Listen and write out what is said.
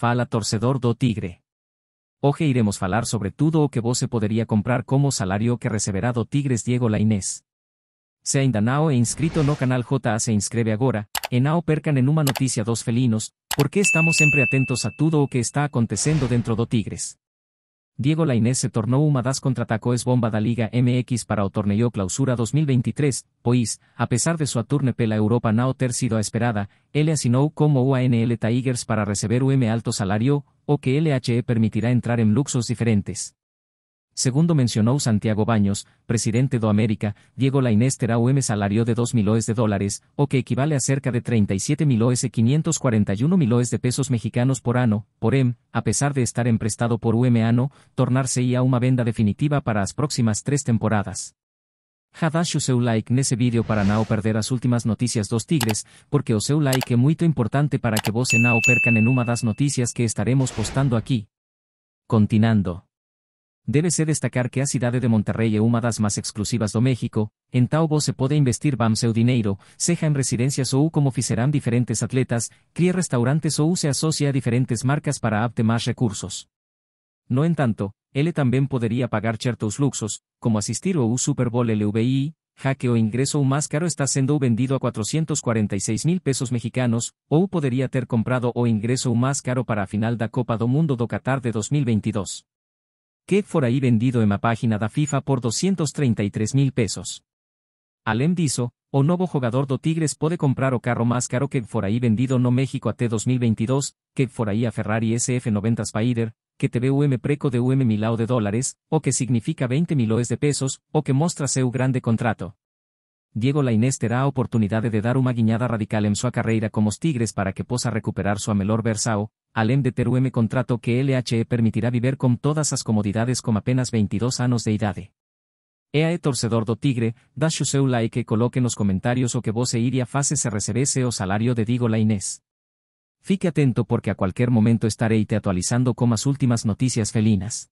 fala torcedor do tigre. Oje iremos falar sobre todo o que vos se podría comprar como salario que receberá do Tigres Diego Lainés. Se ainda e inscrito no canal JA se inscribe agora, e nao percan en una noticia dos felinos, porque estamos siempre atentos a todo o que está acontecendo dentro do Tigres. Diego Lainez se tornó uma das es bomba da Liga MX para o torneo Clausura 2023, pois, pesar de su aturne pela Europa no ter sido esperada, él asignó como uanl Tigers para receber UM alto salario, o que LHE permitirá entrar en luxos diferentes. Segundo mencionó Santiago Baños, presidente do América, Diego Lainés terá UM salario de 2 miloes de dólares, o que equivale a cerca de 37 mil 541 miloes de pesos mexicanos por ano, por M, em, a pesar de estar emprestado por UM ano, tornarse ya una venda definitiva para las próximas tres temporadas. Hadash seu like ese vídeo para no perder las últimas noticias dos Tigres, porque o seu like é muito importante para que vos você percan en de das noticias que estaremos postando aquí. Continuando. Debe destacar que a ciudad de Monterrey e húmedas más exclusivas do México, en taubo se puede investir BAM seu dinero, seja en residencias ou como oficiarán diferentes atletas, cría restaurantes ou se asocia a diferentes marcas para apte más recursos. No entanto, L también podría pagar ciertos luxos, como asistir o un Super Bowl LVI, ya que o ingreso más caro está siendo vendido a 446 mil pesos mexicanos, ou podría ter comprado o ingreso más caro para a final da Copa do Mundo do Qatar de 2022 que por ahí vendido en la página da FIFA por 233 mil pesos. Alem dijo, o oh, novo jugador do Tigres puede comprar o carro más caro que por ahí vendido no México a t 2022, que por ahí a Ferrari SF90 Spider, que te preco de um milao de dólares, o que significa 20 miloes de pesos, o que mostra seu grande contrato. Diego Lainez tendrá oportunidad de dar una guiñada radical en su carrera como Tigres para que pueda recuperar su amelor versao, alem de terueme contrato que LHE permitirá vivir con todas las comodidades como apenas 22 años de idade. E torcedor do Tigre, das su seu like y coloque los comentarios o que se iria fase se recebese o salario de Diego Lainez. Fique atento porque a cualquier momento estaré te actualizando con las últimas noticias felinas.